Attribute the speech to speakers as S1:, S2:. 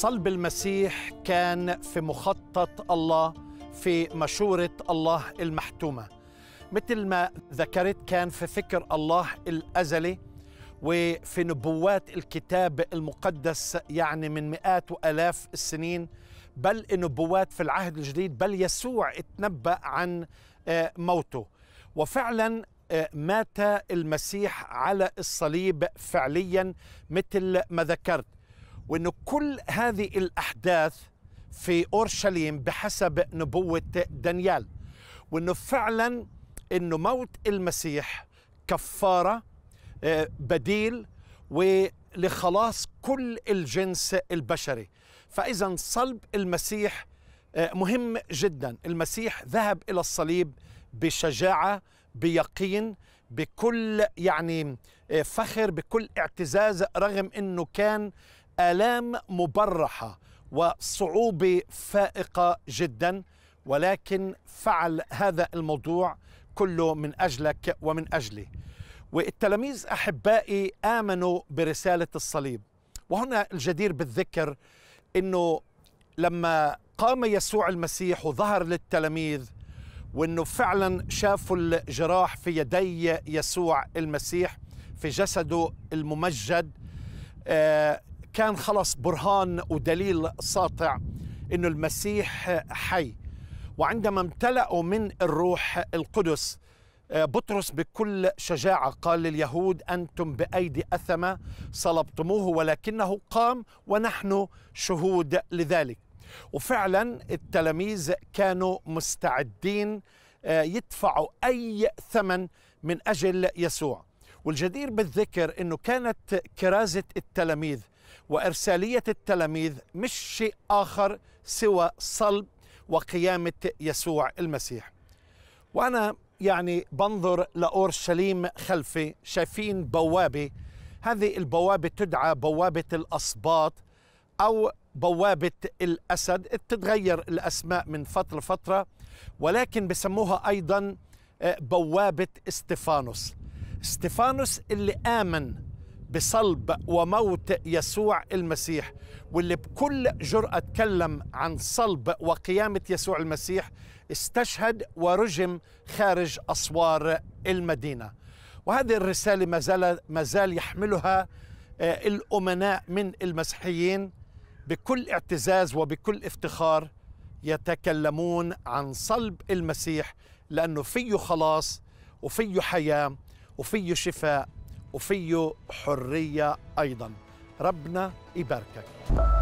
S1: صلب المسيح كان في مخطط الله في مشورة الله المحتومة مثل ما ذكرت كان في فكر الله الأزلي وفي نبوات الكتاب المقدس يعني من مئات وآلاف السنين بل نبوات في العهد الجديد بل يسوع اتنبأ عن آه، موته وفعلا آه، مات المسيح على الصليب فعليا مثل ما ذكرت وأنه كل هذه الأحداث في أورشليم بحسب نبوة دانيال وأنه فعلا أنه موت المسيح كفارة آه، بديل ولخلاص كل الجنس البشري فإذا صلب المسيح آه، مهم جدا المسيح ذهب إلى الصليب بشجاعة بيقين بكل يعني آه، فخر بكل اعتزاز رغم انه كان آلام مبرحة وصعوبة فائقة جدا ولكن فعل هذا الموضوع كله من أجلك ومن أجلي والتلاميذ أحبائي آمنوا برسالة الصليب وهنا الجدير بالذكر أنه لما قام يسوع المسيح وظهر للتلاميذ وانه فعلا شافوا الجراح في يدي يسوع المسيح في جسده الممجد آه، كان خلص برهان ودليل ساطع أن المسيح حي وعندما امتلأوا من الروح القدس آه، بطرس بكل شجاعة قال لليهود أنتم بأيدي أثمة صلبتموه ولكنه قام ونحن شهود لذلك وفعلا التلاميذ كانوا مستعدين آه، يدفعوا أي ثمن من أجل يسوع والجدير بالذكر أنه كانت كرازة التلاميذ وإرسالية التلاميذ مش شيء آخر سوى صلب وقيامة يسوع المسيح وأنا يعني بنظر لأورشليم خلفي شايفين بوابة هذه البوابة تدعى بوابة الأصباط أو بوابة الأسد تتغير الأسماء من فترة لفترة ولكن بسموها أيضا آه، بوابة استفانوس استفانوس اللي آمن بصلب وموت يسوع المسيح واللي بكل جرأة تكلم عن صلب وقيامة يسوع المسيح استشهد ورجم خارج أسوار المدينة وهذه الرسالة ما زال, ما زال يحملها آه، الأمناء من المسيحيين بكل اعتزاز وبكل افتخار يتكلمون عن صلب المسيح لأنه فيه خلاص وفيه حياة وفيه شفاء وفيه حرية أيضا ربنا يباركك